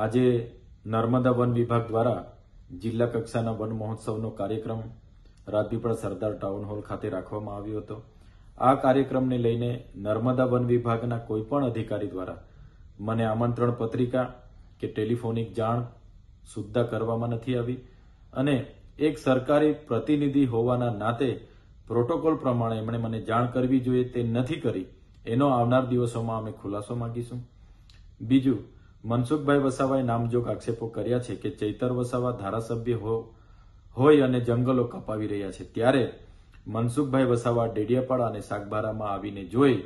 આજે નર્મદા વન વિભાગ દ્વારા જિલ્લા કક્ષાના વન મહોત્સવનો કાર્યક્રમ રાજપીપળા સરદાર ટાઉન હોલ ખાતે રાખવામાં આવ્યો હતો આ કાર્યક્રમને લઈને નર્મદા વન વિભાગના કોઈપણ અધિકારી દ્વારા મને આમંત્રણ પત્રિકા કે ટેલિફોનિક જાણ સુદ્ધા કરવામાં નથી આવી અને એક સરકારી પ્રતિનિધિ હોવાના નાતે પ્રોટોકોલ પ્રમાણે એમણે મને જાણ કરવી જોઈએ તે નથી કરી એનો આવનાર દિવસોમાં અમે ખુલાસો માંગીશું બીજું મનસુખભાઈ વસાવાએ નામજોગ આક્ષેપો કર્યા છે કે ચૈતર વસાવા ધારાસભ્ય હોય અને જંગલો કપાવી રહ્યા છે ત્યારે મનસુખભાઈ વસાવા ડેડિયાપાડા અને સાગબારામાં આવીને જોઈ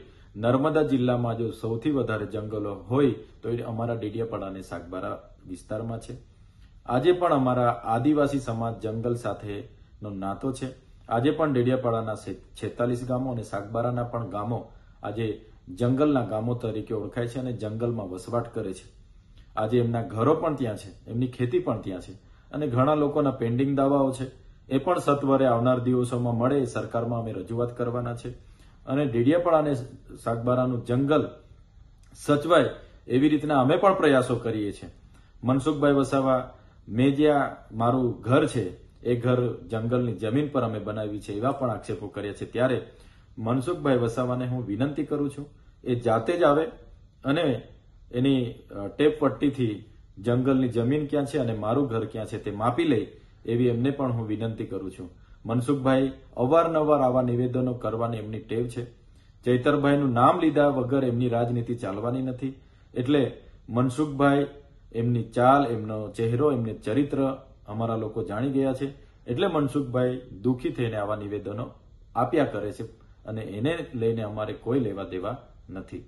નર્મદા જિલ્લામાં જો સૌથી વધારે જંગલો હોય તો એ અમારા ડેડિયાપાડા અને સાગબારા વિસ્તારમાં છે આજે પણ અમારા આદિવાસી સમાજ જંગલ સાથેનો નાતો છે આજે પણ ડેડિયાપાડાના છેતાલીસ ગામો અને સાગબારાના પણ ગામો આજે જંગલના ગામો તરીકે ઓળખાય છે અને જંગલમાં વસવાટ કરે છે આજે એમના ઘરો પણ ત્યાં છે એમની ખેતી પણ ત્યાં છે અને ઘણા લોકોના પેન્ડિંગ દાવાઓ છે એ પણ સત્વરે આવનાર દિવસોમાં મળે સરકારમાં અમે રજૂઆત કરવાના છે અને ડેડિયાપાડા અને સાગબારાનું જંગલ સચવાય એવી રીતના અમે પણ પ્રયાસો કરીએ છીએ મનસુખભાઈ વસાવા મેં જ્યાં મારું ઘર છે એ ઘર જંગલની જમીન પર અમે બનાવી છે એવા પણ આક્ષેપો કર્યા છે ત્યારે મનસુખભાઈ વસાવાને હું વિનંતી કરું છું એ જાતે જ આવે અને એની ટેપ પટ્ટીથી જંગલની જમીન ક્યાં છે અને મારું ઘર ક્યાં છે તે માપી લઈ એવી એમને પણ હું વિનંતી કરું છું મનસુખભાઈ અવારનવાર આવા નિવેદનો કરવાની એમની ટેવ છે ચૈતરભાઈનું નામ લીધા વગર એમની રાજનીતિ ચાલવાની નથી એટલે મનસુખભાઈ એમની ચાલ એમનો ચહેરો એમને ચરિત્ર અમારા લોકો જાણી ગયા છે એટલે મનસુખભાઈ દુઃખી થઈને આવા નિવેદનો આપ્યા કરે છે અને એને લઈને અમારે કોઈ લેવા દેવા નથી